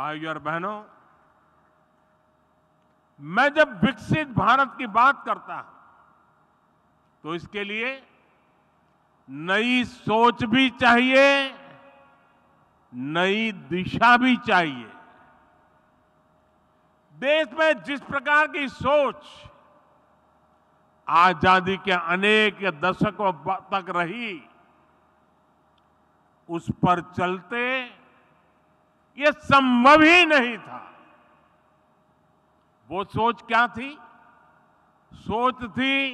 भाइयों और बहनों मैं जब विकसित भारत की बात करता हूं तो इसके लिए नई सोच भी चाहिए नई दिशा भी चाहिए देश में जिस प्रकार की सोच आजादी के अनेक दशकों तक रही उस पर चलते ये संभव ही नहीं था वो सोच क्या थी सोच थी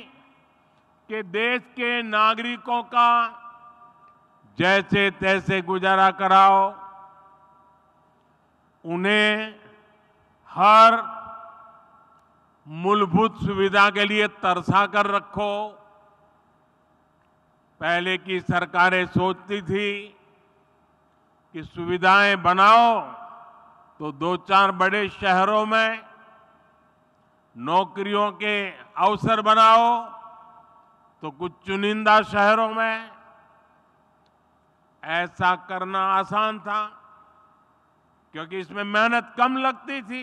कि देश के नागरिकों का जैसे तैसे गुजारा कराओ उन्हें हर मूलभूत सुविधा के लिए तरसा कर रखो पहले की सरकारें सोचती थी कि सुविधाएं बनाओ तो दो चार बड़े शहरों में नौकरियों के अवसर बनाओ तो कुछ चुनिंदा शहरों में ऐसा करना आसान था क्योंकि इसमें मेहनत कम लगती थी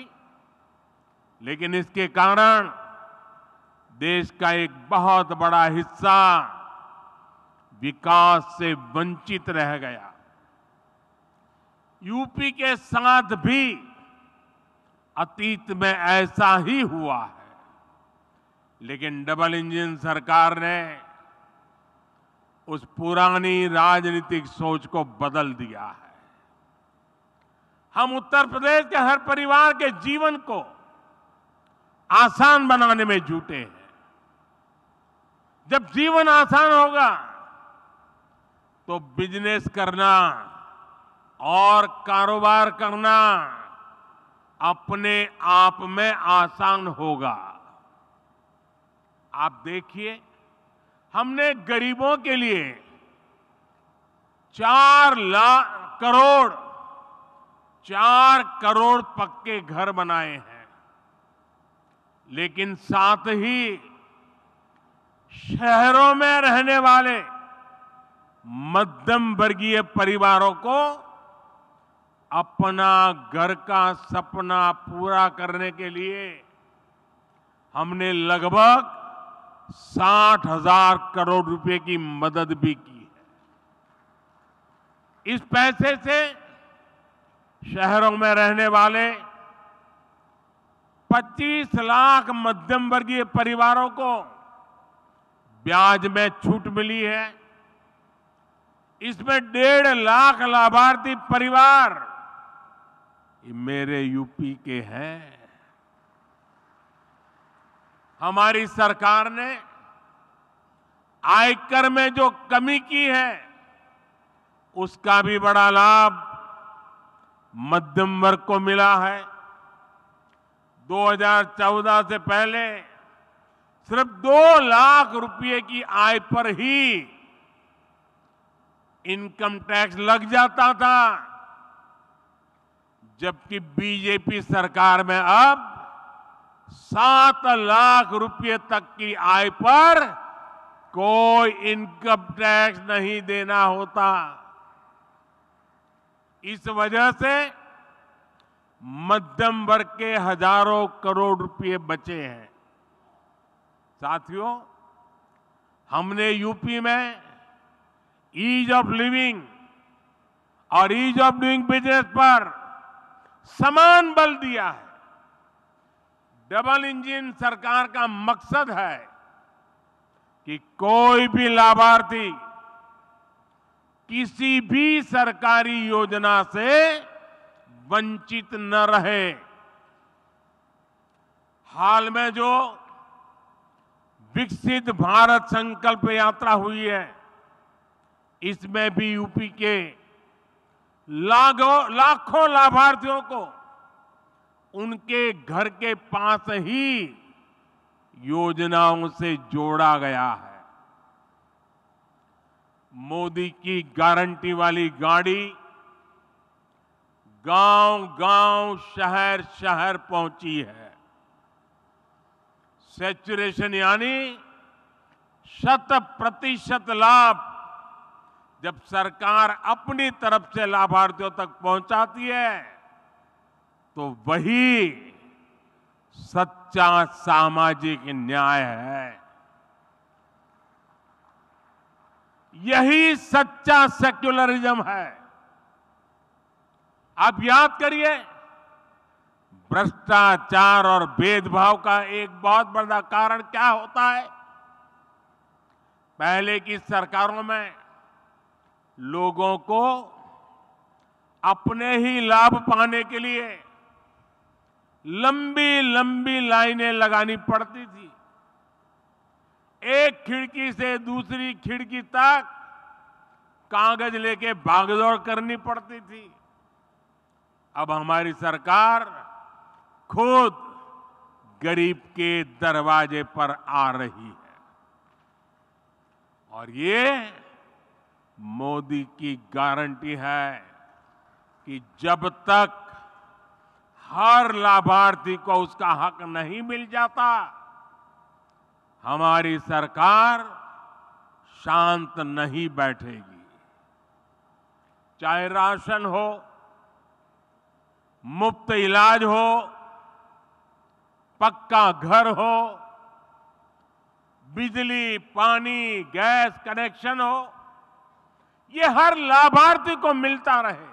लेकिन इसके कारण देश का एक बहुत बड़ा हिस्सा विकास से वंचित रह गया यूपी के साथ भी अतीत में ऐसा ही हुआ है लेकिन डबल इंजन सरकार ने उस पुरानी राजनीतिक सोच को बदल दिया है हम उत्तर प्रदेश के हर परिवार के जीवन को आसान बनाने में जुटे हैं जब जीवन आसान होगा तो बिजनेस करना और कारोबार करना अपने आप में आसान होगा आप देखिए हमने गरीबों के लिए चार लाख करोड़ चार करोड़ पक्के घर बनाए हैं लेकिन साथ ही शहरों में रहने वाले मध्यम वर्गीय परिवारों को अपना घर का सपना पूरा करने के लिए हमने लगभग साठ हजार करोड़ रुपए की मदद भी की है इस पैसे से शहरों में रहने वाले 25 लाख मध्यम वर्गीय परिवारों को ब्याज में छूट मिली है इसमें डेढ़ लाख लाभार्थी परिवार ये मेरे यूपी के हैं हमारी सरकार ने आयकर में जो कमी की है उसका भी बड़ा लाभ मध्यम वर्ग को मिला है 2014 से पहले सिर्फ दो लाख रुपए की आय पर ही इनकम टैक्स लग जाता था जबकि बीजेपी सरकार में अब सात लाख रुपए तक की आय पर कोई इनकम टैक्स नहीं देना होता इस वजह से मध्यम वर्ग के हजारों करोड़ रुपए बचे हैं साथियों हमने यूपी में ईज ऑफ लिविंग और ईज ऑफ डूइंग बिजनेस पर समान बल दिया है डबल इंजन सरकार का मकसद है कि कोई भी लाभार्थी किसी भी सरकारी योजना से वंचित न रहे हाल में जो विकसित भारत संकल्प यात्रा हुई है इसमें भी यूपी के लाखों लाभार्थियों को उनके घर के पास ही योजनाओं से जोड़ा गया है मोदी की गारंटी वाली गाड़ी गांव गांव शहर शहर पहुंची है सेचुरेशन यानी शत प्रतिशत लाभ जब सरकार अपनी तरफ से लाभार्थियों तक पहुंचाती है तो वही सच्चा सामाजिक न्याय है यही सच्चा सेक्युलरिज्म है आप याद करिए भ्रष्टाचार और भेदभाव का एक बहुत बड़ा कारण क्या होता है पहले की सरकारों में लोगों को अपने ही लाभ पाने के लिए लंबी लंबी लाइनें लगानी पड़ती थी एक खिड़की से दूसरी खिड़की तक कागज लेके भागदौड़ करनी पड़ती थी अब हमारी सरकार खुद गरीब के दरवाजे पर आ रही है और ये मोदी की गारंटी है कि जब तक हर लाभार्थी को उसका हक नहीं मिल जाता हमारी सरकार शांत नहीं बैठेगी चाहे राशन हो मुफ्त इलाज हो पक्का घर हो बिजली पानी गैस कनेक्शन हो ये हर लाभार्थी को मिलता रहे